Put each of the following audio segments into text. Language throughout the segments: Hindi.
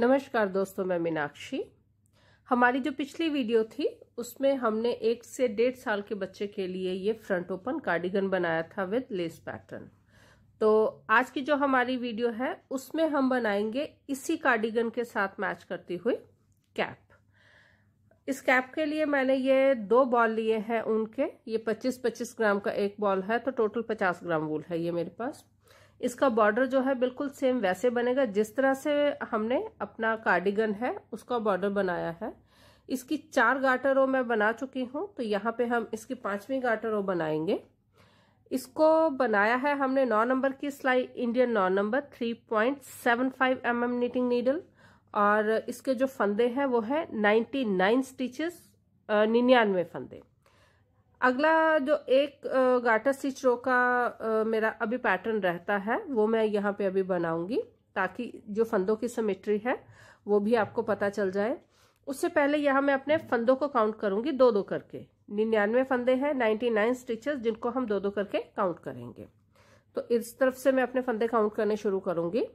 नमस्कार दोस्तों मैं मीनाक्षी हमारी जो पिछली वीडियो थी उसमें हमने एक से डेढ़ साल के बच्चे के लिए ये फ्रंट ओपन कार्डिगन बनाया था विद लेस पैटर्न तो आज की जो हमारी वीडियो है उसमें हम बनाएंगे इसी कार्डिगन के साथ मैच करती हुई कैप इस कैप के लिए मैंने ये दो बॉल लिए हैं उनके ये 25-25 ग्राम का एक बॉल है तो टोटल 50 ग्राम वूल है ये मेरे पास इसका बॉर्डर जो है बिल्कुल सेम वैसे बनेगा जिस तरह से हमने अपना कार्डिगन है उसका बॉर्डर बनाया है इसकी चार गाटर में मैं बना चुकी हूँ तो यहाँ पे हम इसकी पांचवी गाटर बनाएंगे इसको बनाया है हमने नौ नंबर की सिलाई इंडियन नौ number three point seven five M M knitting needle और इसके जो फंदे हैं वो है नाइन स्टिचेस निन्यानवे फंदे अगला जो एक गाटा स्टिच रो का मेरा अभी पैटर्न रहता है वो मैं यहाँ पे अभी बनाऊंगी ताकि जो फंदों की सिमेट्री है वो भी आपको पता चल जाए उससे पहले यहाँ मैं अपने फंदों को काउंट करूंगी दो दो करके निन्यानवे फंदे हैं नाइन्टी नाइन स्टिचेस जिनको हम दो दो करके काउंट करेंगे तो इस तरफ से मैं अपने फंदे काउंट करने शुरू करूंगी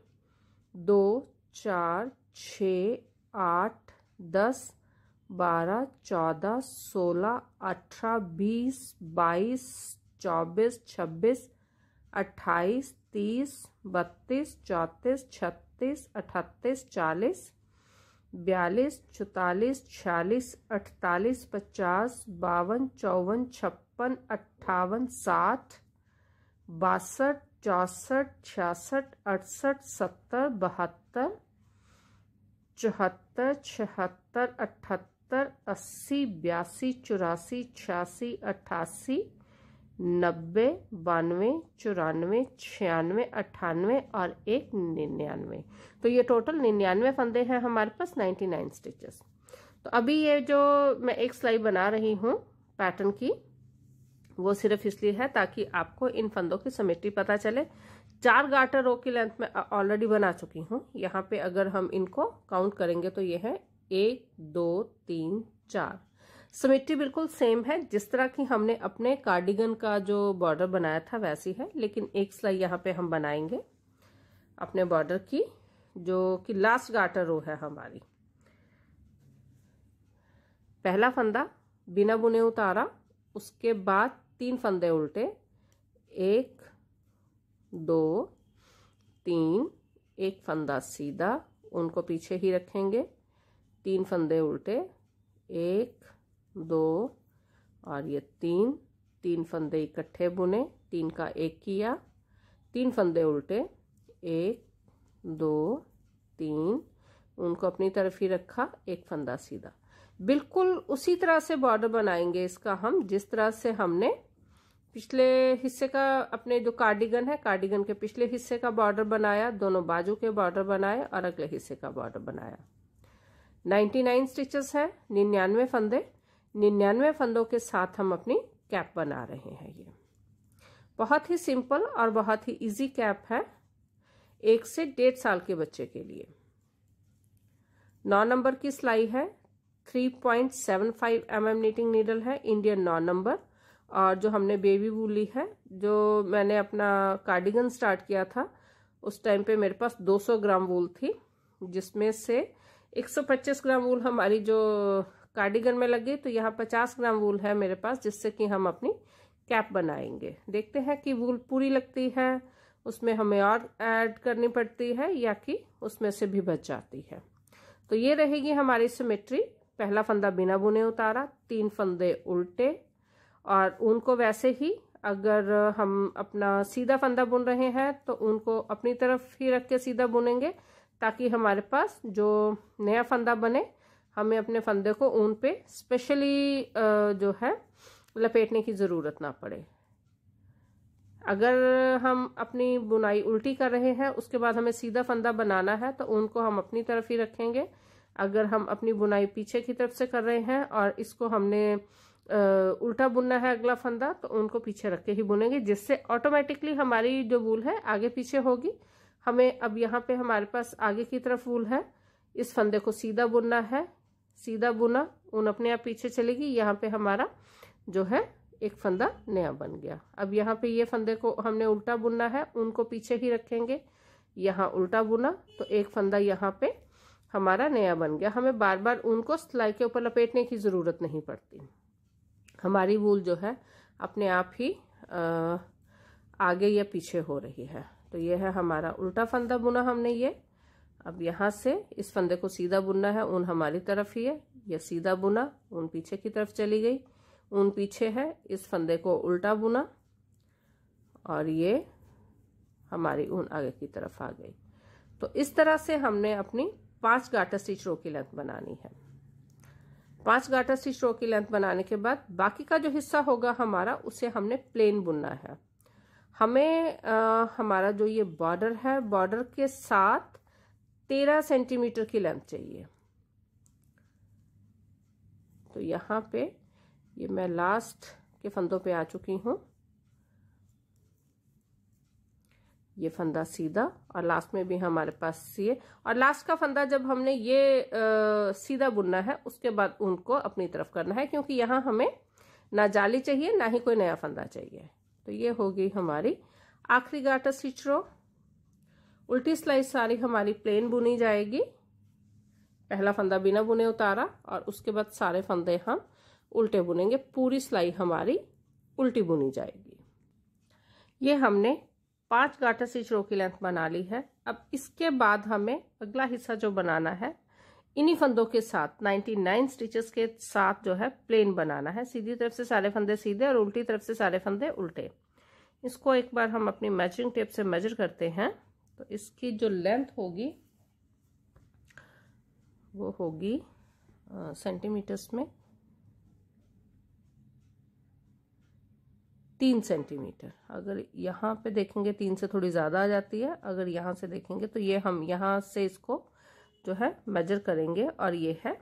दो चार छ आठ दस बारह चौदह सोलह अठारह बीस बाईस चौबीस छब्बीस अट्ठाईस तीस बत्तीस चौंतीस छत्तीस अठतीस चालीस बयालीस चौतालीस छियालीस अठतालीस पचास बावन चौवन छप्पन अट्ठावन साठ बासठ चौंसठ छियासठ अड़सठ सत्तर बहत्तर चौहत्तर छिहत्तर अठहत्तर सत्तर अस्सी बयासी चौरासी छियासी अट्ठासी नब्बे बानवे चौरानवे छियानवे अट्ठानवे और एक निन्यानवे तो ये टोटल निन्यानवे फंदे हैं हमारे पास नाइन्टी नाइन स्टिचेस तो अभी ये जो मैं एक सिलाई बना रही हूँ पैटर्न की वो सिर्फ इसलिए है ताकि आपको इन फंदों की समिट्री पता चले चार गाटर रो की लेंथ में ऑलरेडी बना चुकी हूँ यहाँ पे अगर हम इनको काउंट करेंगे तो ये है एक दो तीन चार सिमेट्री बिल्कुल सेम है जिस तरह की हमने अपने कार्डिगन का जो बॉर्डर बनाया था वैसी है लेकिन एक सिलाई यहाँ पे हम बनाएंगे अपने बॉर्डर की जो कि लास्ट गार्टर रो है हमारी पहला फंदा बिना बुने उतारा उसके बाद तीन फंदे उल्टे एक दो तीन एक फंदा सीधा उनको पीछे ही रखेंगे तीन फंदे उल्टे एक दो और ये तीन तीन फंदे इकट्ठे बुने तीन का एक किया तीन फंदे उल्टे एक दो तीन उनको अपनी तरफ ही रखा एक फंदा सीधा बिल्कुल उसी तरह से बॉर्डर बनाएंगे इसका हम जिस तरह से हमने पिछले हिस्से का अपने जो कार्डिगन है कार्डिगन के पिछले हिस्से का बॉर्डर बनाया दोनों बाजू के बॉर्डर बनाए और अगले हिस्से का बॉर्डर बनाया नाइन्टी नाइन स्टिचेस हैं निन्यानवे फंदे निन्यानवे फंदों के साथ हम अपनी कैप बना रहे हैं ये बहुत ही सिंपल और बहुत ही इजी कैप है एक से डेढ़ साल के बच्चे के लिए नौ नंबर की सिलाई है three point seven five M M knitting needle है इंडियन नौ नंबर और जो हमने बेबी वू ली है जो मैंने अपना कार्डिगन स्टार्ट किया था उस टाइम पे मेरे पास 200 ग्राम वूल थी जिसमें से 125 ग्राम वूल हमारी जो कार्डिगन में लगी तो यहाँ 50 ग्राम वूल है मेरे पास जिससे कि हम अपनी कैप बनाएंगे देखते हैं कि वूल पूरी लगती है उसमें हमें और ऐड करनी पड़ती है या कि उसमें से भी बच जाती है तो ये रहेगी हमारी सिमेट्री पहला फंदा बिना बुने उतारा तीन फंदे उल्टे और उनको वैसे ही अगर हम अपना सीधा फंदा बुन रहे हैं तो उनको अपनी तरफ ही रख के सीधा बुनेंगे ताकि हमारे पास जो नया फंदा बने हमें अपने फंदे को ऊन पे स्पेशली जो है लपेटने की ज़रूरत ना पड़े अगर हम अपनी बुनाई उल्टी कर रहे हैं उसके बाद हमें सीधा फंदा बनाना है तो ऊन को हम अपनी तरफ ही रखेंगे अगर हम अपनी बुनाई पीछे की तरफ से कर रहे हैं और इसको हमने उल्टा बुनना है अगला फंदा तो उनको पीछे रख के ही बुनेंगे जिससे ऑटोमेटिकली हमारी जो वूल है आगे पीछे होगी हमें अब यहाँ पे हमारे पास आगे की तरफ वूल है इस फंदे को सीधा बुनना है सीधा बुना ऊन अपने आप पीछे चलेगी यहाँ पे हमारा जो है एक फंदा नया बन गया अब यहाँ पे ये फंदे को हमने उल्टा बुनना है ऊन को पीछे ही रखेंगे यहाँ उल्टा बुना तो एक फंदा यहाँ पे हमारा नया बन गया हमें बार बार ऊन को सिलाई के ऊपर लपेटने की ज़रूरत नहीं पड़ती हमारी वूल जो है अपने आप ही आ, आगे या पीछे हो रही है तो ये है हमारा उल्टा फंदा बुना हमने ये अब यहाँ से इस फंदे को सीधा बुनना है ऊन हमारी तरफ ही है यह सीधा बुना ऊन पीछे की तरफ चली गई ऊन पीछे है इस फंदे को उल्टा बुना और ये हमारी ऊन आगे की तरफ आ गई तो इस तरह से हमने अपनी पांच गाटा स्टिच रो की लेंथ बनानी है पांच गाटा स्टिच रो की लेंथ बनाने के बाद बाकी का जो हिस्सा होगा हमारा उसे हमने प्लेन बुनना है हमें आ, हमारा जो ये बॉर्डर है बॉर्डर के साथ तेरह सेंटीमीटर की लेंथ चाहिए तो यहाँ पे ये मैं लास्ट के फंदों पे आ चुकी हूँ ये फंदा सीधा और लास्ट में भी हमारे पास सीए और लास्ट का फंदा जब हमने ये आ, सीधा बुनना है उसके बाद उनको अपनी तरफ करना है क्योंकि यहाँ हमें ना जाली चाहिए ना ही कोई नया फंदा चाहिए तो ये होगी हमारी आखिरी गाटा स्टिच रो उल्टी सिलाई सारी हमारी प्लेन बुनी जाएगी पहला फंदा बिना बुने उतारा और उसके बाद सारे फंदे हम उल्टे बुनेंगे पूरी सिलाई हमारी उल्टी बुनी जाएगी ये हमने पांच गाटा स्टिच रो की लेंथ बना ली है अब इसके बाद हमें अगला हिस्सा जो बनाना है इन्हीं फंदों के साथ 99 स्टिचेस के साथ जो है प्लेन बनाना है सीधी तरफ से सारे फंदे सीधे और उल्टी तरफ से सारे फंदे उल्टे इसको एक बार हम अपनी मैचिंग टेप से मेजर करते हैं तो इसकी जो लेंथ होगी वो होगी सेंटीमीटर्स में तीन सेंटीमीटर अगर यहाँ पे देखेंगे तीन से थोड़ी ज़्यादा आ जाती है अगर यहाँ से देखेंगे तो ये हम यहाँ से इसको जो है मेजर करेंगे और ये है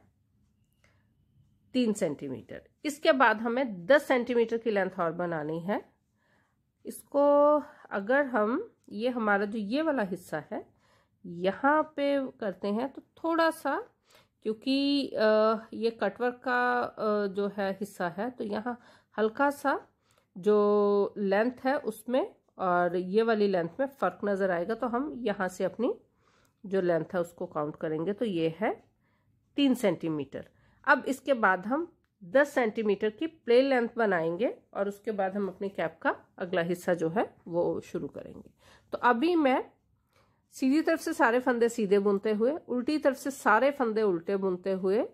तीन सेंटीमीटर इसके बाद हमें दस सेंटीमीटर की लेंथ और बनानी है इसको अगर हम ये हमारा जो ये वाला हिस्सा है यहाँ पे करते हैं तो थोड़ा सा क्योंकि ये कटवर्क का जो है हिस्सा है तो यहाँ हल्का सा जो लेंथ है उसमें और ये वाली लेंथ में फ़र्क नज़र आएगा तो हम यहाँ से अपनी जो लेंथ है उसको काउंट करेंगे तो ये है तीन सेंटीमीटर अब इसके बाद हम दस सेंटीमीटर की प्ले लेंथ बनाएंगे और उसके बाद हम अपने कैप का अगला हिस्सा जो है वो शुरू करेंगे तो अभी मैं सीधी तरफ से सारे फंदे सीधे बुनते हुए उल्टी तरफ से सारे फंदे उल्टे बुनते हुए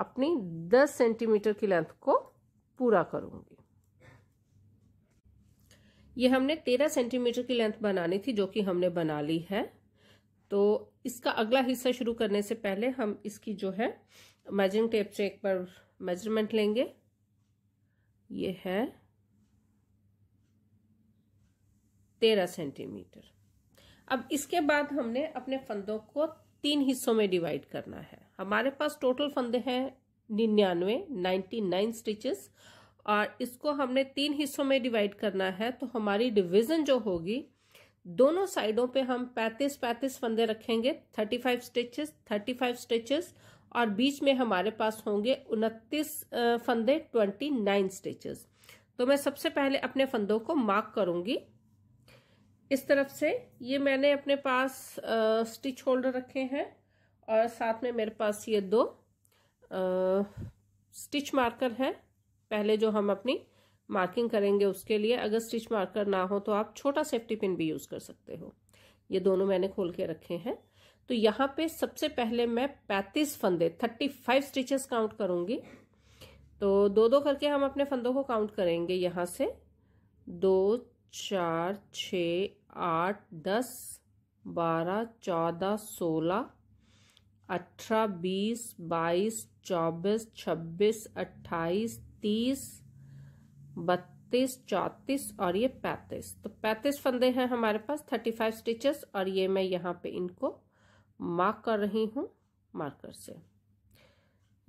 अपनी 10 सेंटीमीटर की लेंथ को पूरा करूंगी ये हमने 13 सेंटीमीटर की लेंथ बनानी थी जो कि हमने बना ली है तो इसका अगला हिस्सा शुरू करने से पहले हम इसकी जो है मेजरिंग टेप से एक बार मेजरमेंट लेंगे ये है तेरह सेंटीमीटर अब इसके बाद हमने अपने फंदों को तीन हिस्सों में डिवाइड करना है हमारे पास टोटल फंदे हैं निन्यानवे नाइन्टी नाइन स्टिचेस और इसको हमने तीन हिस्सों में डिवाइड करना है तो हमारी डिवीजन जो होगी दोनों साइडों पे हम 35 35 फंदे रखेंगे 35 स्टिचेस 35 स्टिचेस और बीच में हमारे पास होंगे उनतीस फंदे 29 स्टिचेस तो मैं सबसे पहले अपने फंदों को मार्क करूंगी इस तरफ से ये मैंने अपने पास आ, स्टिच होल्डर रखे हैं और साथ में मेरे पास ये दो आ, स्टिच मार्कर है पहले जो हम अपनी मार्किंग करेंगे उसके लिए अगर स्टिच मार्कर ना हो तो आप छोटा सेफ्टी पिन भी यूज़ कर सकते हो ये दोनों मैंने खोल के रखे हैं तो यहाँ पे सबसे पहले मैं पैंतीस फंदे थर्टी फाइव स्टिचेस काउंट करूँगी तो दो दो करके हम अपने फंदों को काउंट करेंगे यहाँ से दो चार छ आठ दस बारह चौदह सोलह अठारह बीस बाईस चौबीस छब्बीस अट्ठाईस तीस बत्तीस चौतीस और ये पैंतीस तो पैंतीस फंदे हैं हमारे पास थर्टी फाइव स्टिचेस और ये मैं यहाँ पे इनको मार्क कर रही हूँ मार्कर से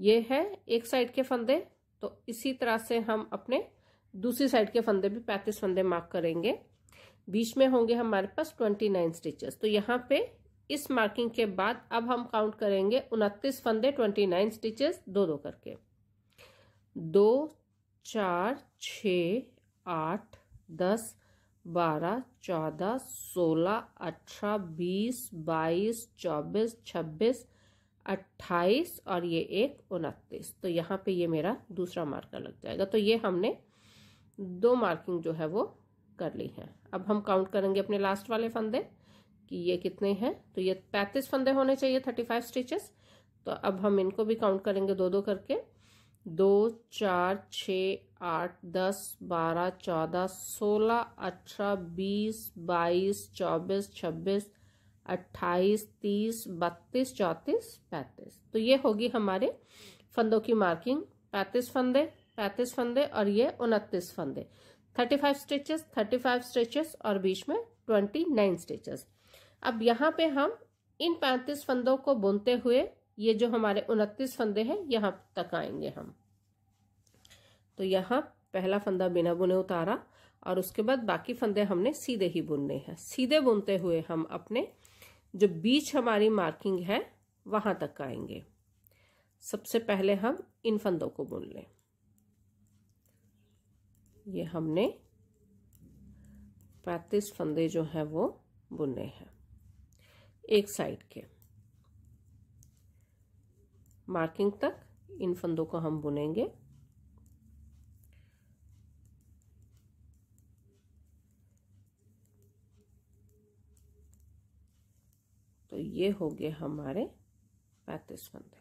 ये है एक साइड के फंदे तो इसी तरह से हम अपने दूसरी साइड के फंदे भी पैंतीस फंदे मार्क करेंगे बीच में होंगे हमारे पास ट्वेंटी नाइन स्टिचेस तो यहाँ पे इस मार्किंग के बाद अब हम काउंट करेंगे उनतीस फंदे ट्वेंटी नाइन स्टिचेस दो दो करके दो चार छ आठ दस बारह चौदह सोलह अठारह बीस बाईस चौबीस छब्बीस अट्ठाईस और ये एक उनतीस तो यहाँ पे ये मेरा दूसरा मार्कर लग जाएगा तो ये हमने दो मार्किंग जो है वो कर ली है अब हम काउंट करेंगे अपने लास्ट वाले फंदे कि ये कितने हैं तो ये पैंतीस फंदे होने चाहिए थर्टी फाइव स्टिचेस तो अब हम इनको भी काउंट करेंगे दो दो करके दो चार छ आठ दस बारह चौदह सोलह अठारह बीस बाईस चौबीस छब्बीस अट्ठाईस तीस बत्तीस चौंतीस पैंतीस तो ये होगी हमारे फंदों की मार्किंग पैंतीस फंदे पैंतीस फंदे और ये उनतीस फंदे thirty five stitches thirty five stitches और बीच में ट्वेंटी नाइन स्टिचेस अब यहाँ पे हम इन पैंतीस फंदों को बुनते हुए ये जो हमारे उनतीस फंदे हैं यहाँ तक आएंगे हम तो यहाँ पहला फंदा बिना बुने उतारा और उसके बाद बाकी फंदे हमने सीधे ही बुनने हैं सीधे बुनते हुए हम अपने जो बीच हमारी मार्किंग है वहाँ तक आएंगे सबसे पहले हम इन फंदों को बुन लें ये हमने पैंतीस फंदे जो हैं वो बुने हैं एक साइड के मार्किंग तक इन फंदों को हम बुनेंगे तो ये हो गए हमारे पैंतीस फंदे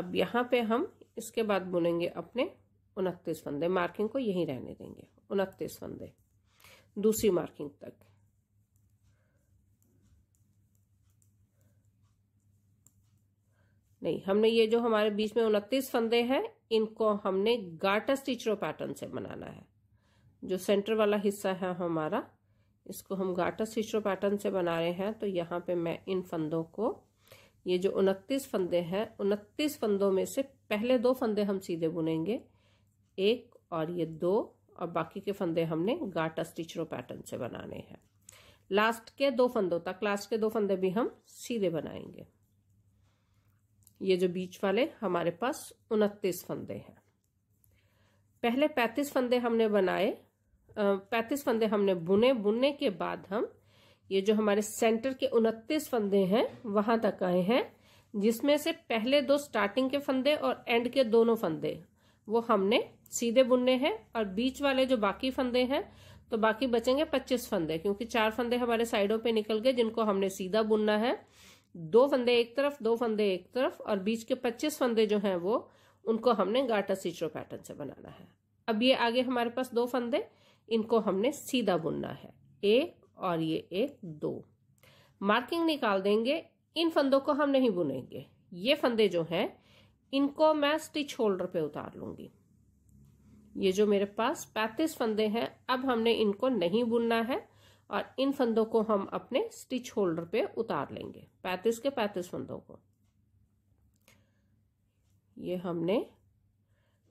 अब यहाँ पे हम इसके बाद बुनेंगे अपने उनतीस फंदे मार्किंग को यहीं रहने देंगे उनतीस फंदे दूसरी मार्किंग तक नहीं हमने ये जो हमारे बीच में उनतीस फंदे हैं इनको हमने गाटा स्टिचरो पैटर्न से बनाना है जो सेंटर वाला हिस्सा है हमारा इसको हम गाटा स्टिचरो पैटर्न से बना रहे हैं तो यहाँ पे मैं इन फंदों को ये जो उनतीस फंदे हैं उनतीस फंदों में से पहले दो फंदे हम सीधे बुनेंगे एक और ये दो और बाकी के फंदे हमने गाटा स्टिचरो पैटर्न से बनाने हैं लास्ट के दो फंदों तक लास्ट के दो फंदे भी हम सीधे बनाएंगे ये जो बीच वाले हमारे पास उनतीस फंदे हैं पहले पैंतीस फंदे हमने बनाए पैंतीस फंदे हमने बुने बुनने के बाद हम ये जो हमारे सेंटर के उनतीस फंदे हैं वहां तक आए हैं जिसमें से पहले दो स्टार्टिंग के फंदे और एंड के दोनों फंदे वो हमने सीधे बुनने हैं और बीच वाले जो बाकी फंदे हैं तो बाकी बचेंगे पच्चीस फंदे क्योंकि चार फंदे हमारे साइडों पे निकल गए जिनको हमने सीधा बुनना है दो फंदे एक तरफ दो फंदे एक तरफ और बीच के पच्चीस फंदे जो हैं वो उनको हमने गाटा सीचरो पैटर्न से बनाना है अब ये आगे हमारे पास दो फंदे इनको हमने सीधा बुनना है एक और ये एक दो मार्किंग निकाल देंगे इन फंदों को हम नहीं बुनेंगे ये फंदे जो हैं इनको मैं स्टिच होल्डर पे उतार लूंगी ये जो मेरे पास पैंतीस फंदे हैं अब हमने इनको नहीं बुनना है और इन फंदों को हम अपने स्टिच होल्डर पे उतार लेंगे पैंतीस के पैंतीस फंदों को ये हमने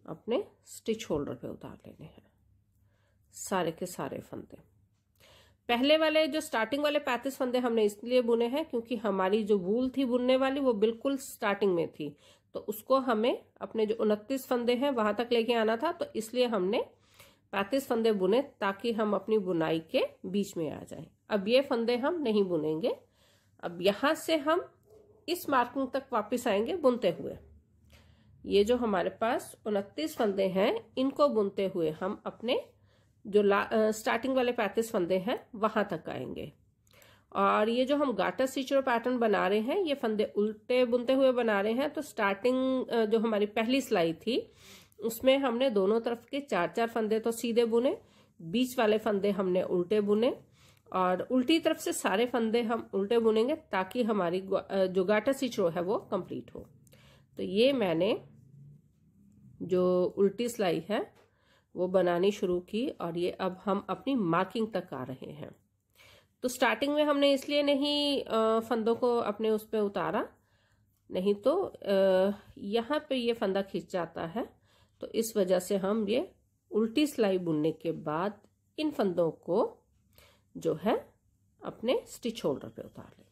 अपने स्टिच होल्डर पे उतार लेने हैं सारे के सारे फंदे पहले वाले जो स्टार्टिंग वाले पैंतीस फंदे हमने इसलिए बुने हैं क्योंकि हमारी जो वूल थी बुनने वाली वो बिल्कुल स्टार्टिंग में थी तो उसको हमें अपने जो उनतीस फंदे हैं वहां तक लेके आना था तो इसलिए हमने पैंतीस फंदे बुने ताकि हम अपनी बुनाई के बीच में आ जाए अब ये फंदे हम नहीं बुनेंगे अब यहाँ से हम इस मार्किंग तक वापस आएंगे बुनते हुए ये जो हमारे पास उनतीस फंदे हैं इनको बुनते हुए हम अपने जो ला, आ, स्टार्टिंग वाले पैंतीस फंदे हैं वहाँ तक आएंगे और ये जो हम गाटर सीचरो पैटर्न बना रहे हैं ये फंदे उल्टे बुनते हुए बना रहे हैं तो स्टार्टिंग जो हमारी पहली सिलाई थी उसमें हमने दोनों तरफ के चार चार फंदे तो सीधे बुने बीच वाले फंदे हमने उल्टे बुने और उल्टी तरफ से सारे फंदे हम उल्टे बुनेंगे ताकि हमारी जो गाटा रो है वो कंप्लीट हो तो ये मैंने जो उल्टी सिलाई है वो बनानी शुरू की और ये अब हम अपनी मार्किंग तक आ रहे हैं तो स्टार्टिंग में हमने इसलिए नहीं फंदों को अपने उस पर उतारा नहीं तो यहाँ पे ये फंदा खींच जाता है तो इस वजह से हम ये उल्टी सिलाई बुनने के बाद इन फंदों को जो है अपने स्टिच होल्डर पे उतार लेंगे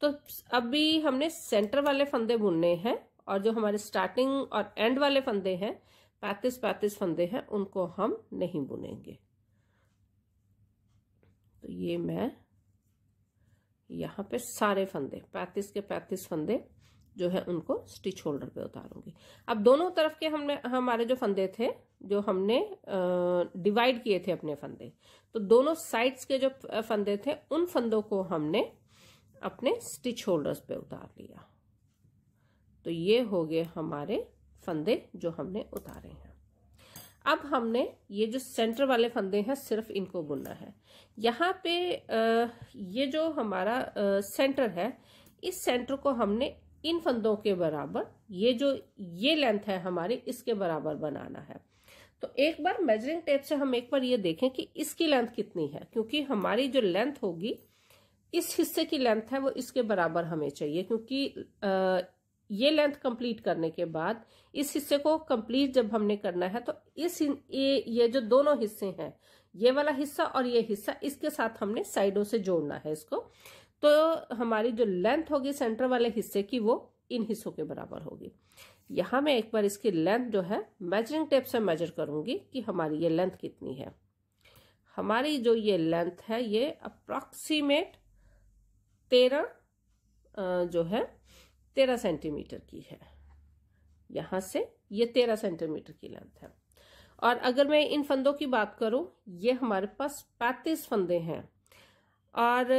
तो अभी हमने सेंटर वाले फंदे बुनने हैं और जो हमारे स्टार्टिंग और एंड वाले फंदे हैं पैंतीस पैंतीस फंदे हैं उनको हम नहीं बुनेंगे तो ये मैं यहाँ पे सारे फंदे पैंतीस के पैंतीस फंदे जो है उनको स्टिच होल्डर पे उतारूंगी अब दोनों तरफ के हमने हमारे जो फंदे थे जो हमने डिवाइड किए थे अपने फंदे तो दोनों साइड्स के जो फंदे थे उन फंदों को हमने अपने स्टिच होल्डर्स पे उतार लिया तो ये हो गए हमारे फंदे जो हमने उतारे हैं अब हमने ये जो सेंटर वाले फंदे हैं सिर्फ इनको बुनना है यहाँ पे ये जो हमारा सेंटर है इस सेंटर को हमने इन फंदों के बराबर ये जो ये लेंथ है हमारी इसके बराबर बनाना है तो एक बार मेजरिंग टेप से हम एक बार ये देखें कि इसकी लेंथ कितनी है क्योंकि हमारी जो लेंथ होगी इस हिस्से की लेंथ है वो इसके बराबर हमें चाहिए क्योंकि आ, ये लेंथ कंप्लीट करने के बाद इस हिस्से को कंप्लीट जब हमने करना है तो इस ये, ये जो दोनों हिस्से हैं ये वाला हिस्सा और ये हिस्सा इसके साथ हमने साइडों से जोड़ना है इसको तो हमारी जो लेंथ होगी सेंटर वाले हिस्से की वो इन हिस्सों के बराबर होगी यहाँ मैं एक बार इसकी लेंथ जो है मेजरिंग टेप से मेजर करूँगी कि हमारी ये लेंथ कितनी है हमारी जो ये लेंथ है ये अप्रॉक्सीमेट तेरह जो है तेरह सेंटीमीटर की है यहाँ से ये तेरह सेंटीमीटर की लेंथ है और अगर मैं इन फंदों की बात करूँ ये हमारे पास पैंतीस फंदे हैं और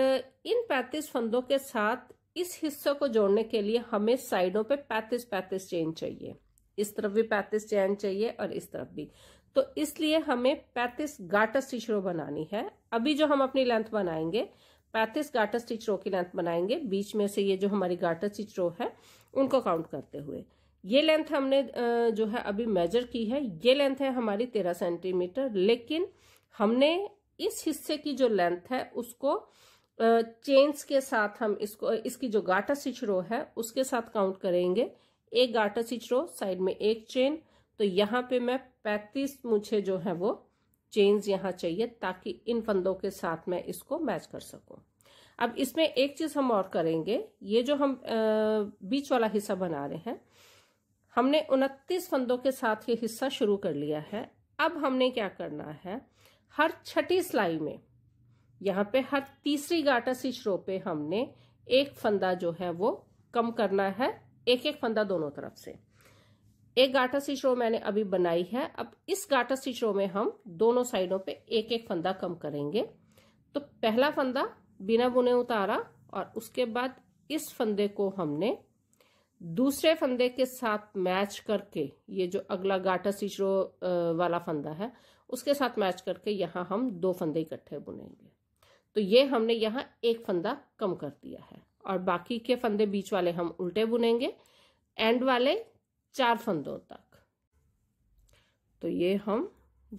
इन पैंतीस फंदों के साथ इस हिस्से को जोड़ने के लिए हमें साइडों पे पैंतीस पैंतीस चेन चाहिए इस तरफ भी पैंतीस चैन चाहिए और इस तरफ भी तो इसलिए हमें पैंतीस गाटर स्टिच रो बनानी है अभी जो हम अपनी लेंथ बनाएंगे पैंतीस गाटर स्टिच रो की लेंथ बनाएंगे बीच में से ये जो हमारी गाटर स्टिच रो है उनको काउंट करते हुए ये लेंथ हमने जो है अभी मेजर की है ये लेंथ है हमारी तेरह सेंटीमीटर लेकिन हमने इस हिस्से की जो लेंथ है उसको चेन्स के साथ हम इसको इसकी जो गाटा सिच रो है उसके साथ काउंट करेंगे एक गाटा सिच रो साइड में एक चेन तो यहाँ पे मैं पैंतीस मुझे जो है वो चेन्स यहाँ चाहिए ताकि इन फंदों के साथ मैं इसको मैच कर सकूँ अब इसमें एक चीज हम और करेंगे ये जो हम बीच वाला हिस्सा बना रहे हैं हमने उनतीस फंदों के साथ ये हिस्सा शुरू कर लिया है अब हमने क्या करना है हर छठी सिलाई में यहाँ पे हर तीसरी गाटा सिचरो पे हमने एक फंदा जो है वो कम करना है एक एक फंदा दोनों तरफ से एक गाटा सिचरो मैंने अभी बनाई है अब इस गाटा सिचरो में हम दोनों साइडों पे एक एक फंदा कम करेंगे तो पहला फंदा बिना बुने उतारा और उसके बाद इस फंदे को हमने दूसरे फंदे के साथ मैच करके ये जो अगला गाटा सिचरो वाला फंदा है उसके साथ मैच करके यहाँ हम दो फंदे इकट्ठे बुनेंगे तो ये हमने यहाँ एक फंदा कम कर दिया है और बाकी के फंदे बीच वाले हम उल्टे बुनेंगे एंड वाले चार फंदों तक तो ये हम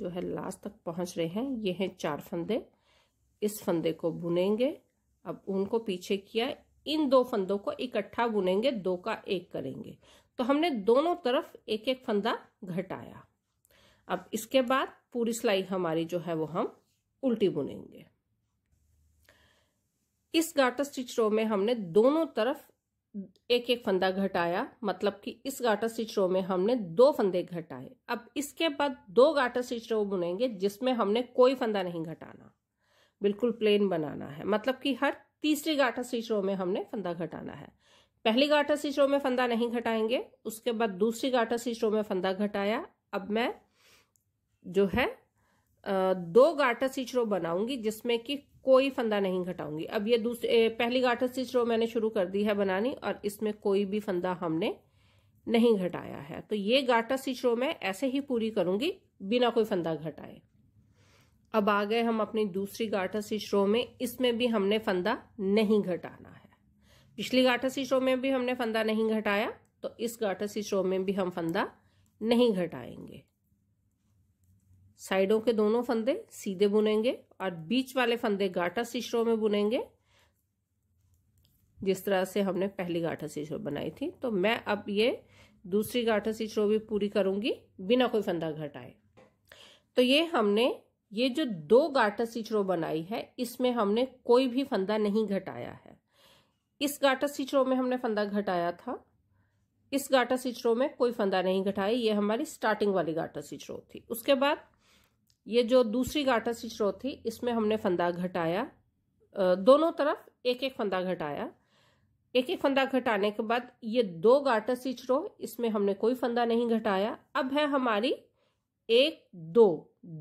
जो है लास्ट तक पहुंच रहे हैं ये हैं चार फंदे इस फंदे को बुनेंगे अब उनको पीछे किया इन दो फंदों को इकट्ठा बुनेंगे दो का एक करेंगे तो हमने दोनों तरफ एक एक फंदा घटाया अब इसके बाद पूरी सिलाई हमारी जो है वो हम उल्टी बुनेंगे इस गाटर स्टिच रो में हमने दोनों तरफ एक एक फंदा घटाया मतलब कि इस गाटर स्टिच रो में हमने दो फंदे घटाए अब इसके बाद दो गाटर स्टिच रो बुनेंगे जिसमें हमने कोई फंदा नहीं घटाना बिल्कुल प्लेन बनाना है मतलब कि हर तीसरी गाठा स्टिच रो में हमने फंदा घटाना है पहली गाठा स्टिच रो में फंदा नहीं घटाएंगे उसके बाद दूसरी गाठा स्टिच रो में फंदा घटाया अब मैं जो है दो गाठा सीच रो बनाऊंगी जिसमें कि कोई फंदा नहीं घटाऊंगी अब ये दूसरे पहली गाठा सीच रो मैंने शुरू कर दी है बनानी और इसमें कोई भी फंदा हमने नहीं घटाया है तो ये गाठा सीच रो मैं ऐसे ही पूरी करूंगी बिना कोई फंदा घटाए अब आ गए हम अपनी दूसरी गाठा सीच रो में इसमें भी हमने फंदा नहीं घटाना है पिछली गाठा सीच रो में भी हमने फंदा नहीं घटाया तो इस गाठा सीच रो में भी हम फंदा नहीं घटाएंगे साइडों के दोनों फंदे सीधे बुनेंगे और बीच वाले फंदे गाठा शीशरों में बुनेंगे जिस तरह से हमने पहली गाठा सिशरो बनाई थी तो मैं अब ये दूसरी गाठा सिशरो भी पूरी करूंगी बिना कोई फंदा घटाए तो ये हमने ये जो दो गाठा सिचरो बनाई है इसमें हमने कोई भी फंदा नहीं घटाया है इस गाठा सिचरो में हमने फंदा घटाया था इस गाठा सिचरो में कोई फंदा नहीं घटाया ये हमारी स्टार्टिंग वाली गाठा सिचरो थी उसके बाद ये जो दूसरी गाटा स्टिच रो थी इसमें हमने फंदा घटाया दोनों तरफ एक एक फंदा घटाया एक एक फंदा घटाने के बाद ये दो गाटा स्टिच रो इसमें हमने कोई फंदा नहीं घटाया अब है हमारी एक दो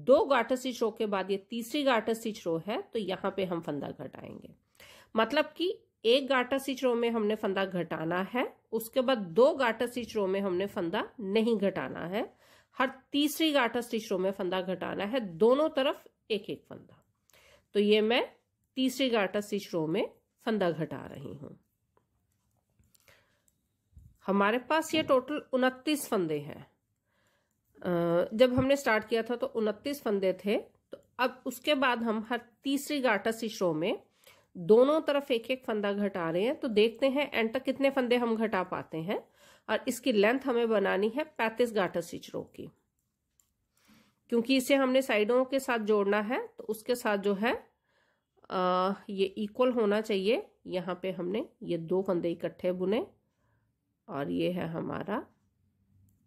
दो गाटा स्टिच रो के बाद ये तीसरी गाटा स्टिच रो है तो यहाँ पे हम फंदा घटाएंगे मतलब कि एक गाटा स्टिच रो में हमने फंदा घटाना है उसके बाद दो गाटा स्टिच रो में हमने फंदा नहीं घटाना है हर तीसरी गाठा स्टिचों में फंदा घटाना है दोनों तरफ एक एक फंदा तो ये मैं तीसरी गाठा स्टिच रो में फंदा घटा रही हूं हमारे पास ये टोटल उनतीस फंदे हैं जब हमने स्टार्ट किया था तो उनतीस फंदे थे तो अब उसके बाद हम हर तीसरी गाठा स्टिच रो में दोनों तरफ एक एक फंदा घटा रहे हैं तो देखते हैं एंड तक कितने फंदे हम घटा पाते हैं और इसकी लेंथ हमें बनानी है पैंतीस गाठा स्टिच रो की क्योंकि इसे हमने साइडों के साथ जोड़ना है तो उसके साथ जो है आ, ये इक्वल होना चाहिए यहाँ पे हमने ये दो फंदे इकट्ठे बुने और ये है हमारा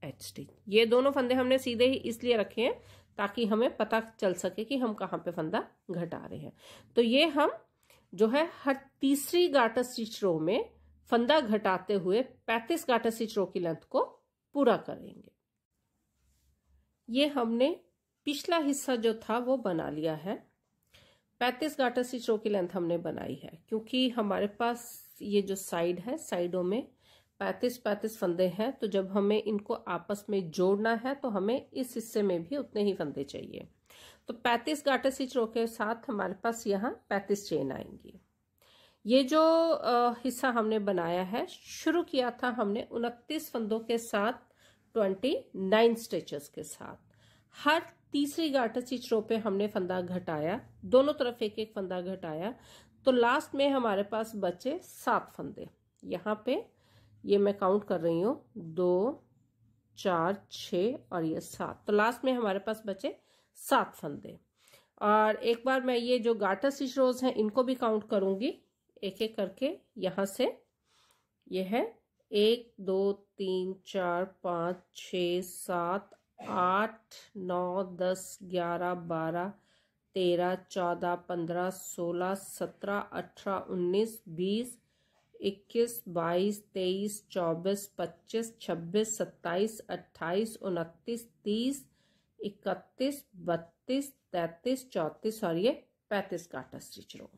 एच स्टिच ये दोनों फंदे हमने सीधे ही इसलिए रखे हैं ताकि हमें पता चल सके कि हम कहाँ पे फंदा घटा रहे हैं तो ये हम जो है हर तीसरी गाटर स्टिच रो में फंदा घटाते हुए 35 गाटा स्टिच रो की लेंथ को पूरा करेंगे ये हमने पिछला हिस्सा जो था वो बना लिया है 35 गाटा स्टिच रो की लेंथ हमने बनाई है क्योंकि हमारे पास ये जो साइड है साइडों में 35 35 फंदे हैं तो जब हमें इनको आपस में जोड़ना है तो हमें इस हिस्से में भी उतने ही फंदे चाहिए तो 35 गाटा स्टिच रो के साथ हमारे पास यहाँ 35 चेन आएंगी ये जो हिस्सा हमने बनाया है शुरू किया था हमने उनतीस फंदों के साथ ट्वेंटी नाइन स्टेचेस के साथ हर तीसरी गाटर स्टिच रो पे हमने फंदा घटाया दोनों तरफ एक एक फंदा घटाया तो लास्ट में हमारे पास बचे सात फंदे यहाँ पे ये मैं काउंट कर रही हूँ दो चार छ और ये सात तो लास्ट में हमारे पास बचे सात फंदे और एक बार मैं ये जो गाटर स्टिच रोज हैं इनको भी काउंट करूंगी एक एक करके यहाँ से यह है एक दो तीन चार पाँच छ सात आठ नौ दस ग्यारह बारह तेरह चौदह पंद्रह सोलह सत्रह अठारह उन्नीस बीस इक्कीस बाईस तेईस चौबीस पच्चीस छब्बीस सत्ताईस अट्ठाईस उनतीस तीस इकतीस बत्तीस तैतीस चौंतीस और ये पैंतीस का आटा स्टिच रो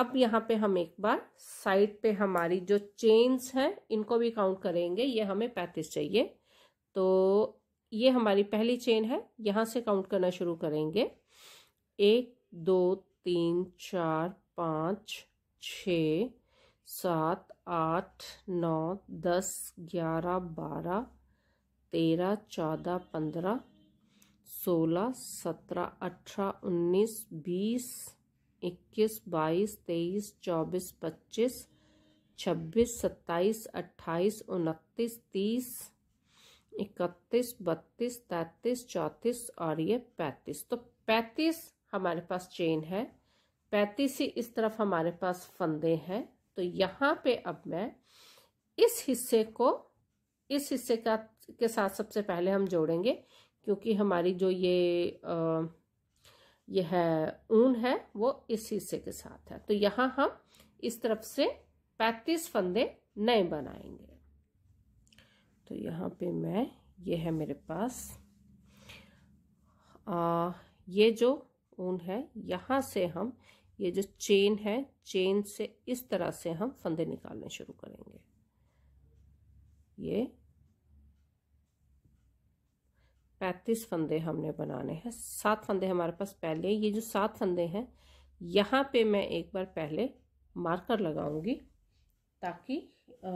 अब यहाँ पे हम एक बार साइड पे हमारी जो चेन्स हैं इनको भी काउंट करेंगे ये हमें पैंतीस चाहिए तो ये हमारी पहली चेन है यहाँ से काउंट करना शुरू करेंगे एक दो तीन चार पाँच छ सात आठ नौ दस ग्यारह बारह तेरह चौदह पंद्रह सोलह सत्रह अठारह उन्नीस बीस इक्कीस बाईस तेईस चौबीस पच्चीस छब्बीस सत्ताईस अट्ठाईस उनतीस तीस इकतीस बत्तीस तैतीस चौंतीस और ये पैंतीस तो पैंतीस हमारे पास चेन है पैंतीस ही इस तरफ हमारे पास फंदे हैं तो यहाँ पे अब मैं इस हिस्से को इस हिस्से का के साथ सबसे पहले हम जोड़ेंगे क्योंकि हमारी जो ये आ, यह ऊन है वो इस हिस्से के साथ है तो यहाँ हम इस तरफ से 35 फंदे नए बनाएंगे तो यहाँ पे मैं ये है मेरे पास आ, ये जो ऊन है यहाँ से हम ये जो चेन है चेन से इस तरह से हम फंदे निकालने शुरू करेंगे ये पैंतीस फंदे हमने बनाने हैं सात फंदे हमारे पास पहले ये जो सात फंदे हैं यहाँ पे मैं एक बार पहले मार्कर लगाऊंगी ताकि आ,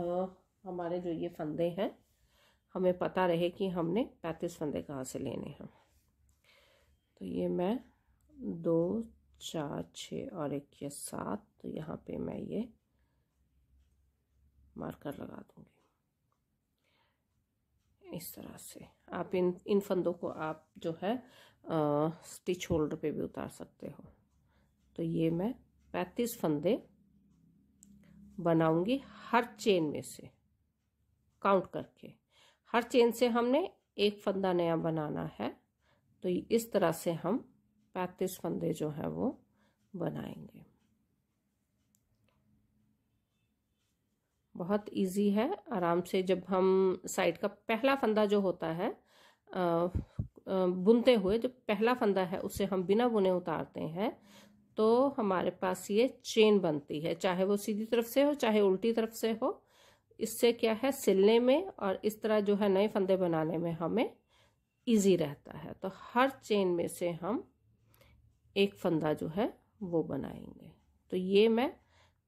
हमारे जो ये फंदे हैं हमें पता रहे कि हमने पैंतीस फंदे कहाँ से लेने हैं तो ये मैं दो चार छः और एक ये सात तो यहाँ पे मैं ये मार्कर लगा दूँगी इस तरह से आप इन इन फंदों को आप जो है स्टिच होल्डर पे भी उतार सकते हो तो ये मैं पैंतीस फंदे बनाऊंगी हर चेन में से काउंट करके हर चेन से हमने एक फंदा नया बनाना है तो इस तरह से हम पैंतीस फंदे जो है वो बनाएंगे बहुत इजी है आराम से जब हम साइड का पहला फंदा जो होता है बुनते हुए जो पहला फंदा है उसे हम बिना बुने उतारते हैं तो हमारे पास ये चेन बनती है चाहे वो सीधी तरफ से हो चाहे उल्टी तरफ से हो इससे क्या है सिलने में और इस तरह जो है नए फंदे बनाने में हमें इजी रहता है तो हर चेन में से हम एक फंदा जो है वो बनाएंगे तो ये मैं